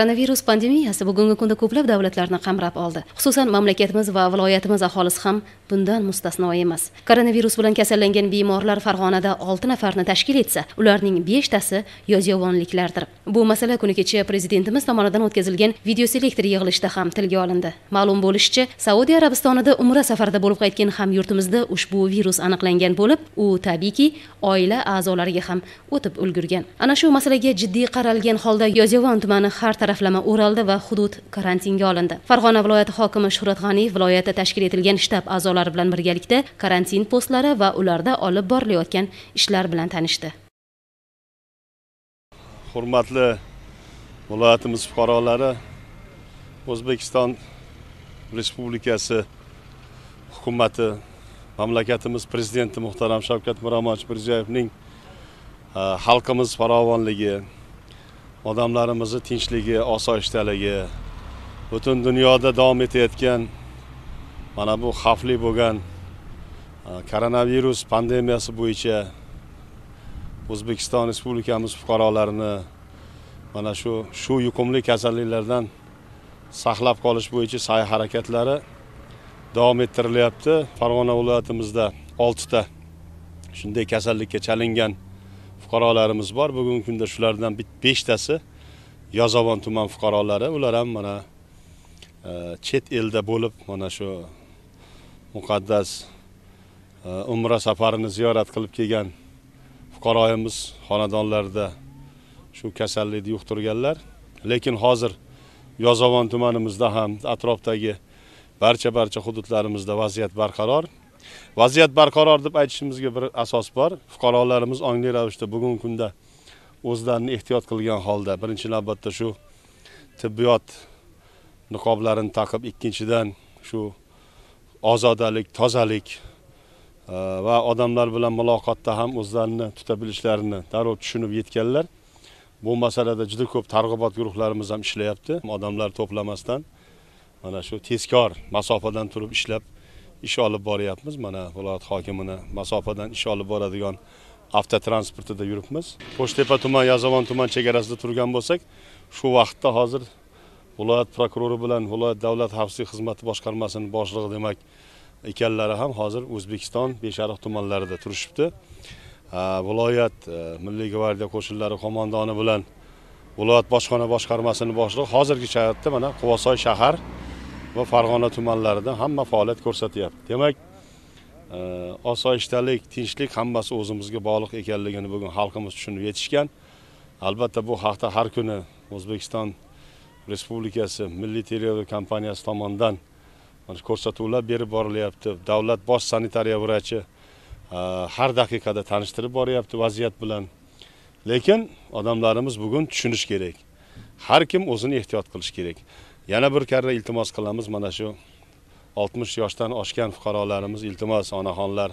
koronavirus pandemiyasi bugungi kunda ko'plab davlatlarni qamrab oldi xususan mamlakatimiz va viloyatimiz aholisi ham bundan mustasno emas koronavirus bilan kasallangan bemorlar farg'onada olti nafarni tashkil etsa ularning beshtasi yozyovonliklardir bu masala kuni kecha prezidentimiz tomonidan o'tkazilgan videoselektor yig'ilishida ham tilga olindi ma'lum bo'lishicha saudiya arabistonida umra safarida bo'lib qaytgan hamyurtimizda ushbu virus aniqlangan bo'lib u tabiiyki oila a'zolariga ham o'tib ulgurgan ana shu masalaga jiddiy qaralgan holda yozyovon tumani har taraf taraflama o'raldi va hudud karantinga olindi farg'ona viloyati hokimi shuhrat g'aniyev viloyatda tashkil etilgan shtab a'zolari bilan birgalikda karantin postlari va ularda olib borilayotgan ishlar bilan tanishdi hurmatli viloyatimiz fuqarolari o'zbekiston respublikasi hukumati mamlakatimiz prezidenti muhtaram shavkat miromonovich mirziyoyevning e, xalqimiz farovonligi odamlarimizni tinchligi osoyishtaligi butun dunyoda davom etayotgan mana bu xavfli bo'lgan e, koronavirus pandemiyasi bo'yicha o'zbekiston respublikamiz fuqarolarini mana shu shu yuqumli kasalliklardan saqlab qolish bo'yicha sa'y harakatlari davom ettirilyapti farg'ona viloyatimizda oltita shunday kasallikka chalingan fuqarolarimiz bor bugungi kunda shulardan beshtasi Yozovon tuman fuqarolari ular ham mana e, chet elda bo'lib mana shu muqaddas e, umra safarini ziyorat qilib kelgan fuqaroyimiz xonadonlarida shu kasallikni yuqtirganlar lekin hozir Yozovon tumanimizda ham atrofdagi barcha barcha hududlarimizda vaziyat barqaror vaziyat barqaror deb aytishimizga bir asos bor fuqarolarimiz ongli ravishda bugungi kunda o'zlarini ehtiyot qilgan holda birinchi navbatda shu tibbiyot niqoblarini taqib ikkinchidan shu ozodalik tozalik e, va odamlar bilan muloqotda ham o'zlarini tuta bilishlarini darrov tushunib yetganlar bu masalada juda ko'p targ'ibot guruhlarimiz ham ishlayapti odamlar to'plamasdan mana shu tezkor masofadan turib ishlab ish olib boryapmiz mana viloyat hokimini masofadan ish olib boradigan avtotransportida yuribmiz qo'shtepa tuman yazovon tuman chegarasida turgan bo'lsak shu vaqtda hozir viloyat prokurori bilan viloyat davlat xavfsizlik xizmati boshqarmasini boshlig'i demak ekanlari ham hozir o'zbekiston beshariq tumanlarida turishibdi viloyat e, milliy gvardiya qo'shinlari qo'mondoni bilan viloyat bojxona boshqarmasini boshlig'i hozirgi sharatda mana quvasoy shahar va farg'ona tumanlarida hamma faoliyat ko'rsatyapti demak e, osoyishtalik tinchlik hammasi o'zimizga bog'liq ekanligini bugun xalqimiz tushunib yetishgan albatta bu haqda har kuni o'zbekiston respublikasi milliy televideniya kompaniyasi tomonidan ko'rsatuvlar berib borilyapti davlat bosh sanitariya vrachi e, har daqiqada tanishtirib boryapti vaziyat bilan lekin odamlarimiz bugun tushunishi kerak har kim o'zini ehtiyot qilishi kerak yana bir karra iltimos qilamiz mana shu 60 yoshdan oshgan fuqarolarimiz iltimos onaxonlar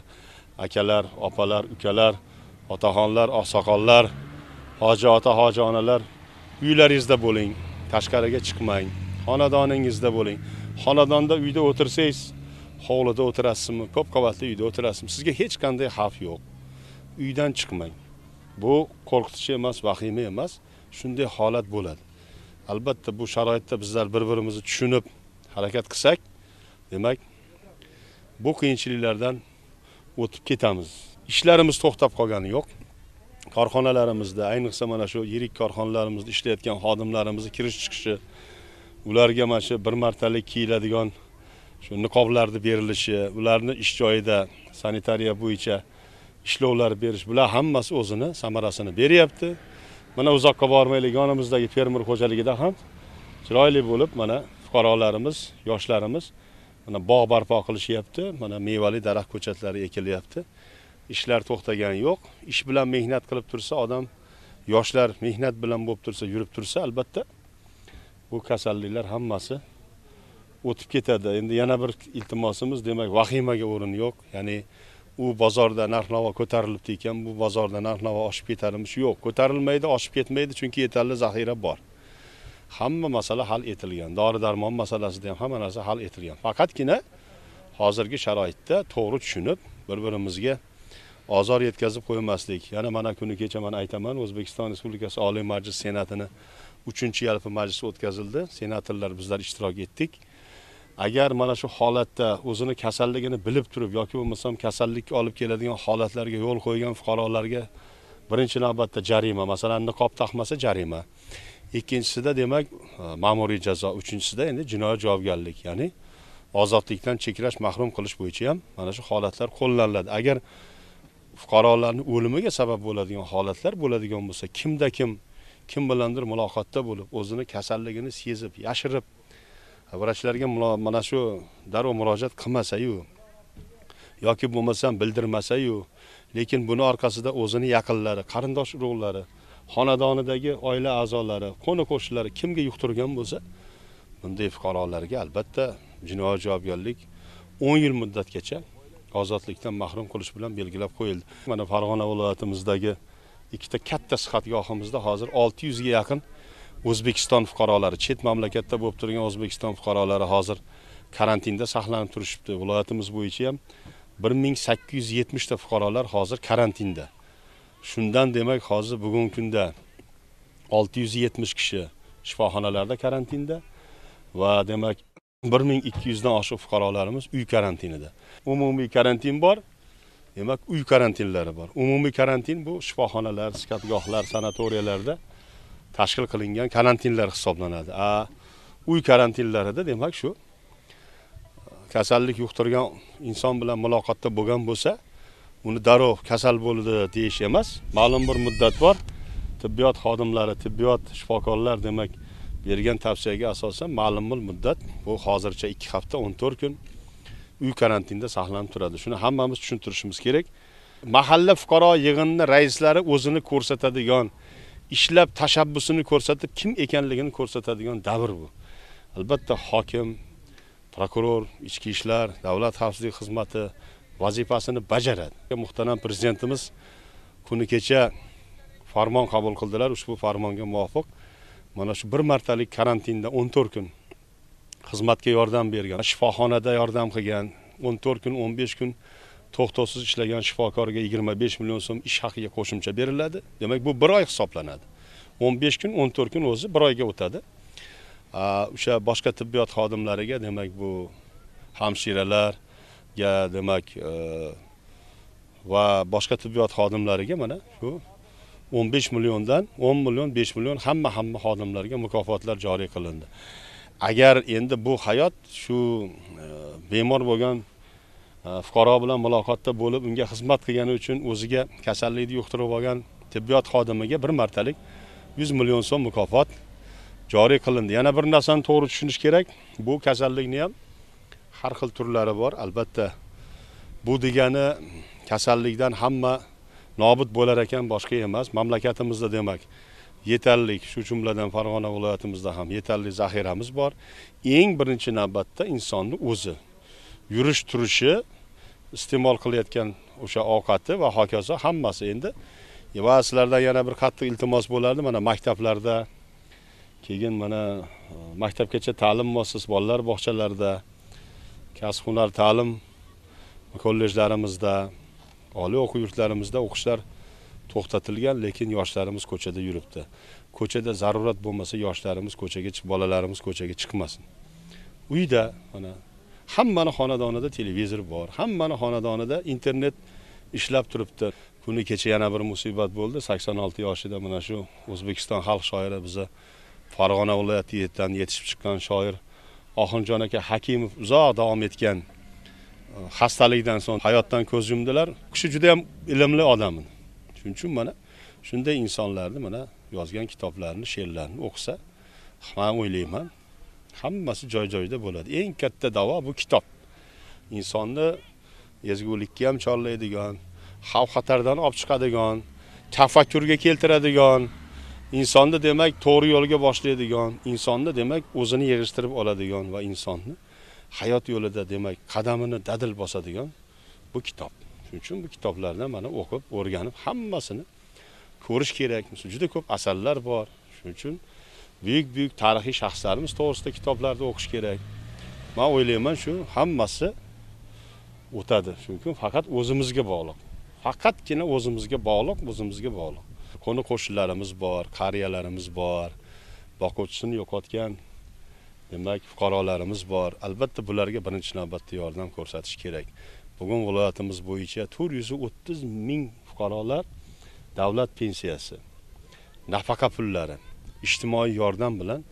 akalar opalar ukalar otaxonlar oqsoqollar hoji ota hoji onalar uylaringizda bo'ling tashqariga chiqmang xonadoningizda bo'ling xonadonda uyda o'tirsangiz hovlida o'tirasizmi ko'p qavatli uyda o'tirasizmi sizga hech qanday xavf yo'q uydan chiqmang bu qo'rqitish emas vahima emas shunday holat bo'ladi albatta bu sharoitda bizlar bir birimizni tushunib harakat qilsak demak bu qiyinchiliklardan o'tib ketamiz ishlarimiz to'xtab qolgani yo'q korxonalarimizda ayniqsa mana shu yirik korxonalarimizda ishlayotgan xodimlarimizni kirish chiqishi ularga mana shu bir martalik kiyiladigan shu niqoblarni berilishi ularni ish joyida sanitariya bo'yicha ishlovlar berish bular hammasi o'zini samarasini beryapti mana uzoqqa bormaylik yonimizdagi fermer xo'jaligida ham chiroyli bo'lib mana fuqarolarimiz yoshlarimiz mana bog' barpo qilishyapti mana mevali daraxt ko'chatlari ekilyapti ishlar to'xtagani yo'q ish bilan mehnat qilib tursa odam yoshlar mehnat bilan bo'lib tursa yurib tursa albatta bu kasalliklar hammasi o'tib ketadi endi yana bir iltimosimiz demak vahimaga o'rin yo'q ya'ni u bozorda narx navo ko'tarilibdi ekan bu bozorda narx navo oshib ketadimi shu yo'q ko'tarilmaydi oshib ketmaydi chunki yetarli zaxira bor hamma masala hal etilgan dori darmon masalasida ham hamma narsa hal etilgan faqatgina hozirgi sharoitda to'g'ri tushunib bir birimizga ozor yetkazib qo'ymaslik yana mana kuni kecha man aytaman o'zbekiston respublikasi oliy majlis senatini uchinchi yalpi majlisi o'tkazildi senatorlar bizlar ishtirok etdik agar mana shu holatda o'zini kasalligini bilib turib yoki bo'lmasam kasallikka olib keladigan holatlarga yo'l qo'ygan fuqarolarga birinchi navbatda jarima masalan niqob taqmasa jarima ikkinchisida demak e, ma'muriy jazo uchinchisida endi jinoiy javobgarlik ya'ni ozodlikdan cheklash mahrum qilish bo'yicha ham mana shu holatlar qo'llaniladi agar fuqarolarni o'limiga sabab bo'ladigan holatlar bo'ladigan bo'lsa kimda kim kim bilandir muloqotda bo'lib o'zini kasalligini sezib yashirib vrachlarga mana shu darrov murojaat qilmasayu yoki bo'lmasam bildirmasayu lekin buni orqasida o'zini yaqinlari qarindosh urug'lari xonadonidagi oila a'zolari qo'ni qo'shnilari kimga yuqtirgan bo'lsa bunday fuqarolarga albatta jinoiy javobgarlik o'n yil muddatgacha ozodlikdan mahrum qilish bilan belgilab qo'yildi mana farg'ona viloyatimizdagi ikkita katta sihatgohimizda hozir olti yuzga yaqin o'zbekiston fuqarolari chet mamlakatda bo'lib turgan o'zbekiston fuqarolari hozir karantinda saqlanib turishibdi viloyatimiz bo'yicha ham bir ming sakkiz yuz yetmishta fuqarolar hozir karantinda shundan demak hozir bugungi kunda olti yuz yetmish kishi shifoxonalarda karantinda va demak bir ming ikki yuzdan oshiq fuqarolarimiz uy karantinida umumiy karantin bor demak uy karantinlari bor umumiy karantin bu shifoxonalar sikatgohlar sanatoriyalarda tashkil qilingan karantinlar hisoblanadi a uy karantinlarida demak shu kasallik yuqtirgan inson bilan muloqotda bo'lgan bo'lsa uni darrov kasal bo'ldi deyish emas ma'lum bir muddat bor tibbiyot xodimlari tibbiyot shifokorlar demak bergan tavsiyaga asosan ma'lum bir muddat bu hozircha ikki hafta o'n to'rt kun uy karantinda saqlanib turadi shuni hammamiz tushuntirishimiz kerak mahalla fuqaro yig'inini raislari o'zini ko'rsatadigan ishlab tashabbusini ko'rsatib kim ekanligini ko'rsatadigan davr bu albatta hokim prokuror ichki ishlar davlat xavfsizlik xizmati vazifasini bajaradi muhtaram prezidentimiz kuni kecha farmon qabul qildilar ushbu farmonga muvofiq mana shu bir martalik karantinda 14 kun xizmatga yordam bergan shifoxonada yordam qilgan 14 kun 15 kun to'xtovsiz ishlagan shifokorga 25 million so'm ish haqiga qo'shimcha beriladi demak bu bir oy hisoblanadi 15 kun 14 kun o'zi bir oyga o'tadi o'sha boshqa tibbiyot xodimlariga demak bu hamshiralarga demak e, va boshqa tibbiyot xodimlariga mana shu 15 milliondan 10 million 5 million hamma hamma xodimlarga mukofotlar joriy qilindi agar endi bu hayot shu e, bemor bo'lgan Э, fuqaro bilan muloqotda bo'lib unga xizmat qilgani uchun o'ziga kasallikni yuqtirib olgan tibbiyot xodimiga bir martalik yuz million so'm mukofot joriy qilindi yana bir narsani to'g'ri tushunish kerak bu kasallikni ham har xil turlari bor albatta bu degani kasallikdan hamma nobud bo'lar ekan boshqa emas mamlakatimizda demak yetarli shu jumladan farg'ona viloyatimizda ham yetarli zaxiramiz bor eng birinchi navbatda insonni o'zi yurish turishi iste'mol qilayotgan o'sha ovqati va hokazo hammasi endi e, va sizlardan yana bir qattiq iltimos bo'lardi mana maktablarda keyin mana e, maktabgacha ta'lim muassasasi bolalar bog'chalarida kasb hunar ta'lim kollejlarimizda oliy o'quv yurtlarimizda o'qishlar to'xtatilgan lekin yoshlarimiz ko'chada yuribdi ko'chada zarurat bo'lmasa yoshlarimiz ko'chaga chiq bolalarimiz ko'chaga chiqmasin uyda mana hammani xonadonida televizor bor hammani xonadonida internet ishlab turibdi kuni kecha yana bir musibat bo'ldi sakson olti yoshida mana shu o'zbekiston xalq shoiri biza farg'ona viloyatidan yetishib chiqqan shoir oxinjon aka hakimov uzoq davom etgan e, xastalikdan so'ng hayotdan ko'z yumdilar u kishi juda yam ilmli odam shuning uchun mana shunday insonlarni mana yozgan kitoblarini she'rlarini o'qisa man o'ylayman hammasi joy joyida bo'ladi eng katta davo bu kitob insonni ezgulikka ham chorlaydigan xavf xatardan olib chiqadigan tafakkurga keltiradigan insonni demak to'g'ri yo'lga boshlaydigan insonni demak o'zini yig'ishtirib oladigan va insonni hayot yo'lida demak qadamini dadil bosadigan bu kitob shuning uchun bu kitoblarni mana o'qib o'rganib hammasini ko'rish kerak juda ko'p asarlar bor shuning uchun buyuk buyuk tarixiy shaxslarimiz to'g'risida kitoblarda o'qish kerak man o'ylayman shu hammasi o'tadi chunki faqat o'zimizga bog'liq faqatgina o'zimizga bog'liq o'zimizga bog'liq qo'ni qo'shnilarimiz bor qariyalarimiz bor boquvchisini yo'qotgan demak fuqarolarimiz bor albatta bularga birinchi navbatda yordam ko'rsatish kerak bugun viloyatimiz bo'yicha to'rt yuz o'ttiz ming fuqarolar davlat pensiyasi nafaqa pullari ijtimoiy yordam bilan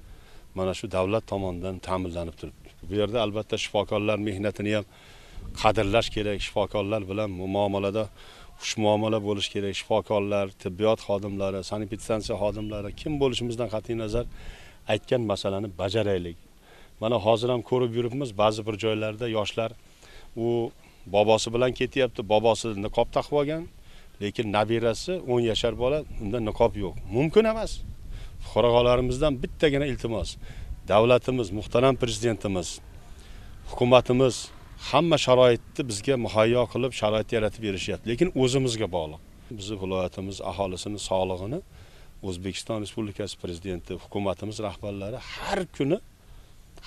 mana shu davlat tomonidan ta'minlanib turibdi bu yerda albatta shifokorlar mehnatini ham qadrlash kerak shifokorlar bilan muomalada xushmuomala bo'lish kerak shifokorlar tibbiyot xodimlari sanititsansiya xodimlari kim bo'lishimizdan qat'iy nazar aytgan masalani bajaraylik mana hozir ham ko'rib yuribmiz ba'zi bir joylarda yoshlar u bobosi bilan ketyapti bobosi niqob taqib olgan lekin nabirasi o'n yashar bola unda niqob yo'q mumkin emas fuqarolarimizdan bittagina iltimos davlatimiz muhtaram prezidentimiz hukumatimiz hamma sharoitni bizga muhayyo qilib sharoit yaratib berishyapti lekin o'zimizga bog'liq bizni viloyatimiz aholisini sog'lig'ini o'zbekiston respublikasi prezidenti hukumatimiz rahbarlari har kuni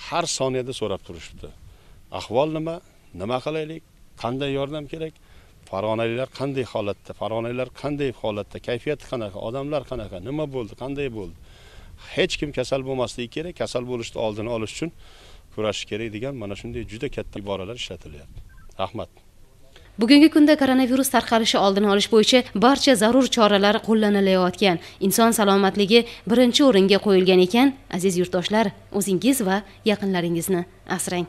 har soniyada so'rab turishibdi ahvol nima nima qilaylik qanday yordam kerak farg'onaliklar qanday holatda farg'onaliklar qanday holatda kayfiyati qanaqa odamlar qanaqa nima bo'ldi qanday bo'ldi hech kim kasal bo'lmasligi kerak kasal bo'lishni oldini olish uchun kurashish kerak degan mana shunday juda katta iboralar ishlatilyapti rahmat bugungi kunda koronavirus tarqalishi oldini olish bo'yicha barcha zarur choralar qo'llanilayotgan inson salomatligi birinchi o'ringa qo'yilgan ekan aziz yurtdoshlar o'zingiz va yaqinlaringizni asrang